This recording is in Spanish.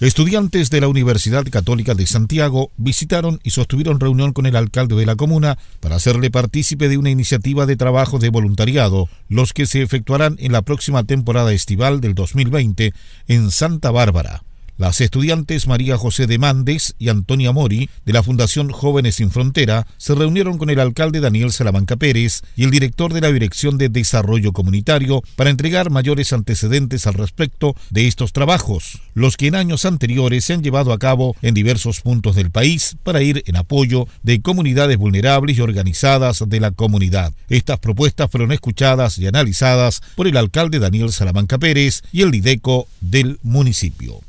Estudiantes de la Universidad Católica de Santiago visitaron y sostuvieron reunión con el alcalde de la comuna para hacerle partícipe de una iniciativa de trabajo de voluntariado, los que se efectuarán en la próxima temporada estival del 2020 en Santa Bárbara. Las estudiantes María José de Mández y Antonia Mori de la Fundación Jóvenes Sin Frontera se reunieron con el alcalde Daniel Salamanca Pérez y el director de la Dirección de Desarrollo Comunitario para entregar mayores antecedentes al respecto de estos trabajos, los que en años anteriores se han llevado a cabo en diversos puntos del país para ir en apoyo de comunidades vulnerables y organizadas de la comunidad. Estas propuestas fueron escuchadas y analizadas por el alcalde Daniel Salamanca Pérez y el IDECO del municipio.